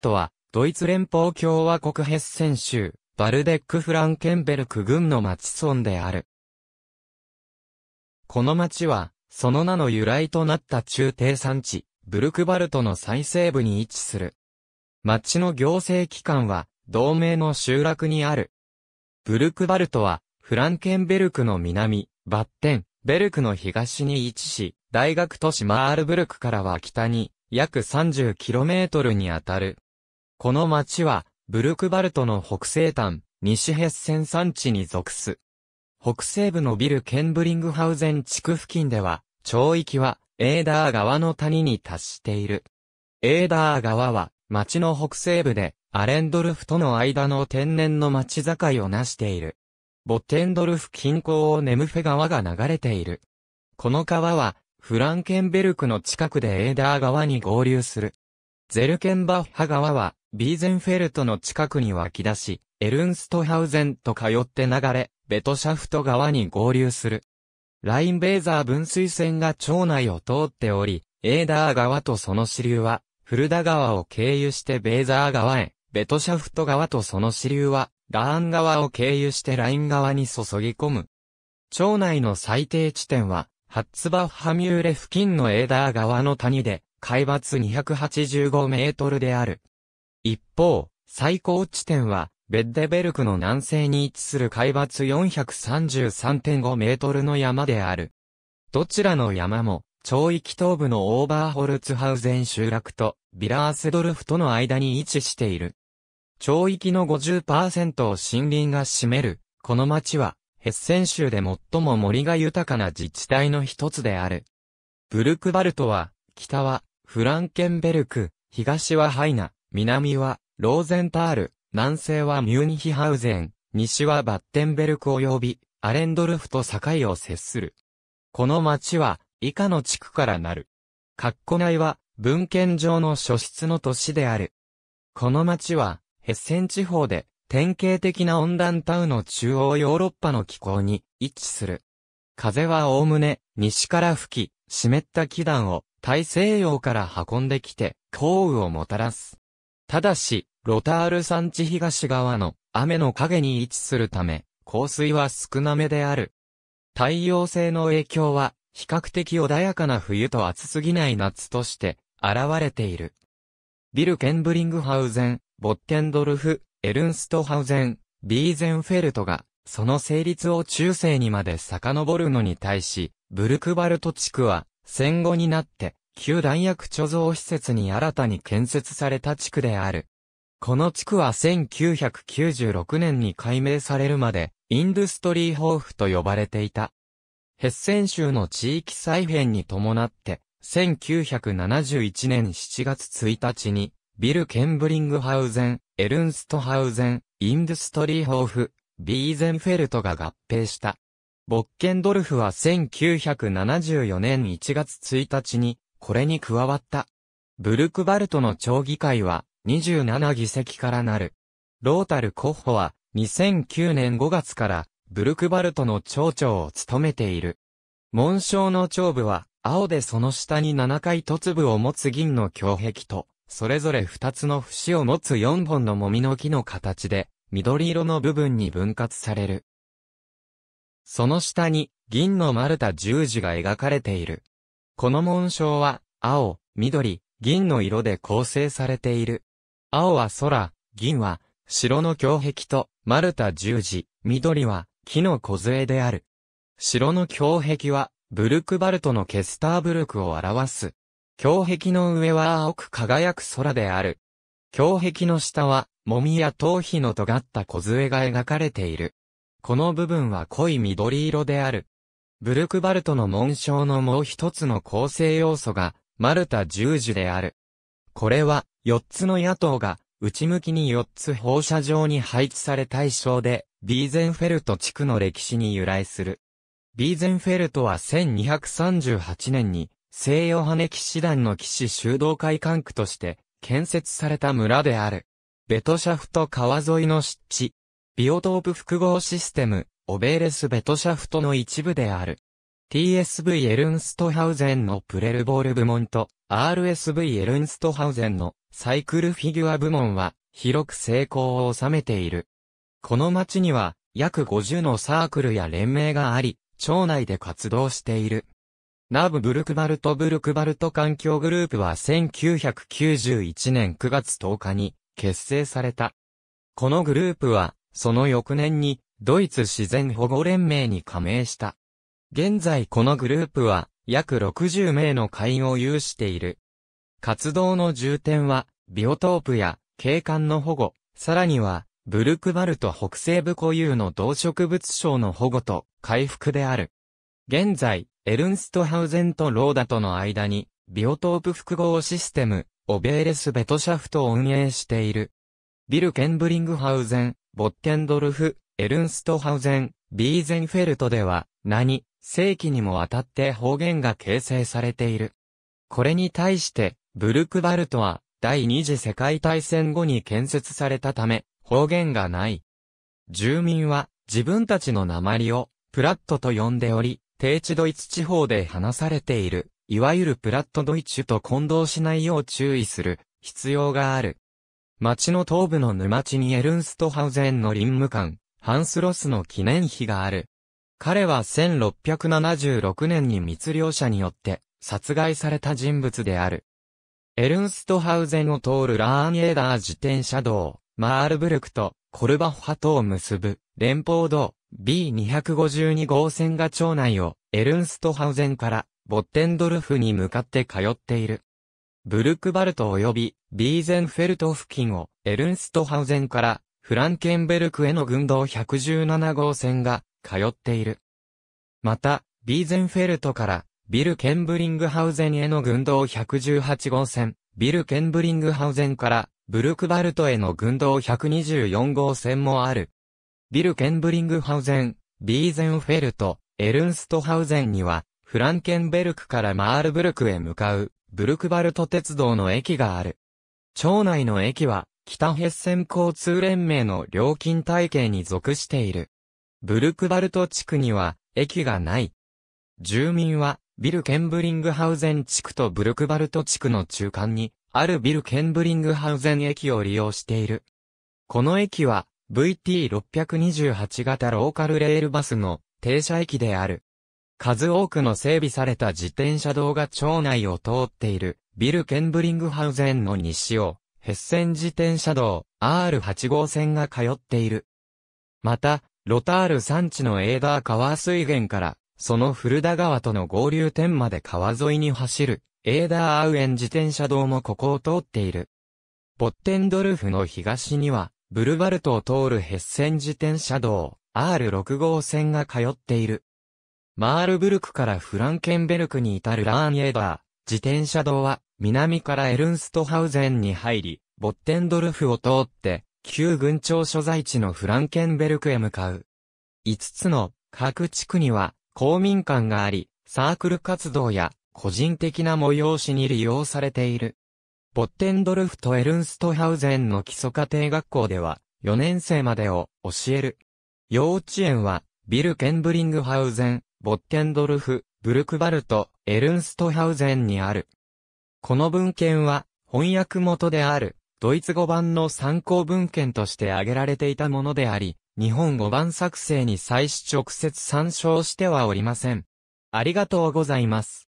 トは、ドイツ連邦共和国ヘッセン州、バルデック・フランケンベルク郡の町村である。この町は、その名の由来となった中低山地、ブルクバルトの最西部に位置する。町の行政機関は、同盟の集落にある。ブルクバルトは、フランケンベルクの南、バッテン、ベルクの東に位置し、大学都市マールブルクからは北に、約 30km にあたる。この町は、ブルクバルトの北西端、西ヘッセン山地に属す。北西部のビルケンブリングハウゼン地区付近では、町域は、エーダー川の谷に達している。エーダー川は、町の北西部で、アレンドルフとの間の天然の町境をなしている。ボテンドルフ近郊をネムフェ川が流れている。この川は、フランケンベルクの近くでエーダー川に合流する。ゼルケンバッハ川は、ビーゼンフェルトの近くに湧き出し、エルンストハウゼンと通って流れ、ベトシャフト川に合流する。ラインベーザー分水線が町内を通っており、エーダー川とその支流は、フルダ川を経由してベーザー川へ、ベトシャフト川とその支流は、ラーン川を経由してライン川に注ぎ込む。町内の最低地点は、ハッツバッハミューレ付近のエーダー川の谷で、海抜285メートルである。一方、最高地点は、ベッデベルクの南西に位置する海抜433.5メートルの山である。どちらの山も、町域東部のオーバーホルツハウゼン集落とビラーセドルフとの間に位置している。町域の50%を森林が占める、この町は、ヘッセン州で最も森が豊かな自治体の一つである。ブルクバルトは、北は、フランケンベルク、東はハイナ、南は、ローゼンタール、南西はミューニヒハウゼン、西はバッテンベルク及び、アレンドルフと境を接する。この町は、以下の地区からなる。カッコ内は、文献上の諸出の都市である。この町は、ヘッセン地方で、典型的な温暖タウの中央ヨーロッパの気候に位置する。風はおおむね、西から吹き、湿った気団を大西洋から運んできて、降雨をもたらす。ただし、ロタール山地東側の雨の影に位置するため、降水は少なめである。太陽性の影響は、比較的穏やかな冬と暑すぎない夏として、現れている。ビル・ケンブリングハウゼン、ボッテンドルフ、エルンストハウゼン、ビーゼンフェルトが、その成立を中世にまで遡るのに対し、ブルクバルト地区は、戦後になって、旧弾薬貯蔵施設に新たに建設された地区である。この地区は1996年に改名されるまで、インドゥストリーホーフと呼ばれていた。ヘッセン州の地域再編に伴って、1971年7月1日に、ビル・ケンブリングハウゼン、エルンストハウゼン、インドゥストリーホーフ、ビーゼンフェルトが合併した。ボッケンドルフは1974年1月1日に、これに加わった。ブルクバルトの町議会は27議席からなる。ロータル候補は2009年5月からブルクバルトの町長を務めている。紋章の長部は青でその下に7回突部を持つ銀の胸壁と、それぞれ2つの節を持つ4本のもみの木の形で、緑色の部分に分割される。その下に銀の丸太十字が描かれている。この紋章は、青、緑、銀の色で構成されている。青は空、銀は、城の胸壁と、丸太十字、緑は、木の梢である。城の胸壁は、ブルクバルトのケスターブルクを表す。胸壁の上は青く輝く空である。胸壁の下は、もみや頭皮の尖った小が描かれている。この部分は濃い緑色である。ブルクバルトの紋章のもう一つの構成要素が、マルタ十字である。これは、四つの野党が、内向きに四つ放射状に配置され対象で、ビーゼンフェルト地区の歴史に由来する。ビーゼンフェルトは1238年に、西洋羽根騎士団の騎士修道会管区として、建設された村である。ベトシャフト川沿いの湿地。ビオトープ複合システム、オベーレスベトシャフトの一部である。TSV エルンストハウゼンのプレルボール部門と RSV エルンストハウゼンのサイクルフィギュア部門は広く成功を収めている。この町には約50のサークルや連盟があり、町内で活動している。ナブブルクバルトブルクバルト環境グループは1991年9月10日に結成された。このグループはその翌年にドイツ自然保護連盟に加盟した。現在このグループは約60名の会員を有している。活動の重点は、ビオトープや景観の保護、さらには、ブルクバルト北西部固有の動植物省の保護と回復である。現在、エルンストハウゼンとローダとの間に、ビオトープ複合システム、オベーレスベトシャフトを運営している。ビル・ケンブリングハウゼン、ボッケンドルフ、エルンストハウゼン、ビーゼンフェルトでは、何、世紀にもわたって方言が形成されている。これに対して、ブルクバルトは、第二次世界大戦後に建設されたため、方言がない。住民は、自分たちの鉛を、プラットと呼んでおり、低地ドイツ地方で話されている、いわゆるプラットドイツと混同しないよう注意する、必要がある。町の東部の沼地にエルンストハウゼンの林務官、ハンスロスの記念碑がある。彼は1676年に密漁者によって殺害された人物である。エルンストハウゼンを通るラーンエーダー自転車道、マールブルクとコルバッハとを結ぶ連邦道 B252 号線が町内をエルンストハウゼンからボッテンドルフに向かって通っている。ブルクバルト及びビーゼンフェルト付近をエルンストハウゼンからフランケンベルクへの軍道117号線が通っている。また、ビーゼンフェルトからビルケンブリングハウゼンへの軍道118号線、ビルケンブリングハウゼンからブルクバルトへの軍道124号線もある。ビルケンブリングハウゼン、ビーゼンフェルト、エルンストハウゼンには、フランケンベルクからマールブルクへ向かう、ブルクバルト鉄道の駅がある。町内の駅は、北ヘッセン交通連盟の料金体系に属している。ブルクバルト地区には駅がない。住民はビルケンブリングハウゼン地区とブルクバルト地区の中間にあるビルケンブリングハウゼン駅を利用している。この駅は VT628 型ローカルレールバスの停車駅である。数多くの整備された自転車道が町内を通っているビルケンブリングハウゼンの西をヘッセン自転車道 R8 号線が通っている。また、ロタール山地のエーダー川水源から、その古田川との合流点まで川沿いに走る、エーダーアウエン自転車道もここを通っている。ボッテンドルフの東には、ブルバルトを通るヘッセン自転車道 R6 号線が通っている。マールブルクからフランケンベルクに至るラーンエーダー、自転車道は南からエルンストハウゼンに入り、ボッテンドルフを通って、旧軍庁所在地のフランケンベルクへ向かう。5つの各地区には公民館があり、サークル活動や個人的な催しに利用されている。ボッテンドルフとエルンストハウゼンの基礎家庭学校では4年生までを教える。幼稚園はビル・ケンブリングハウゼン、ボッテンドルフ、ブルクバルト、エルンストハウゼンにある。この文献は、翻訳元である、ドイツ語版の参考文献として挙げられていたものであり、日本語版作成に際し直接参照してはおりません。ありがとうございます。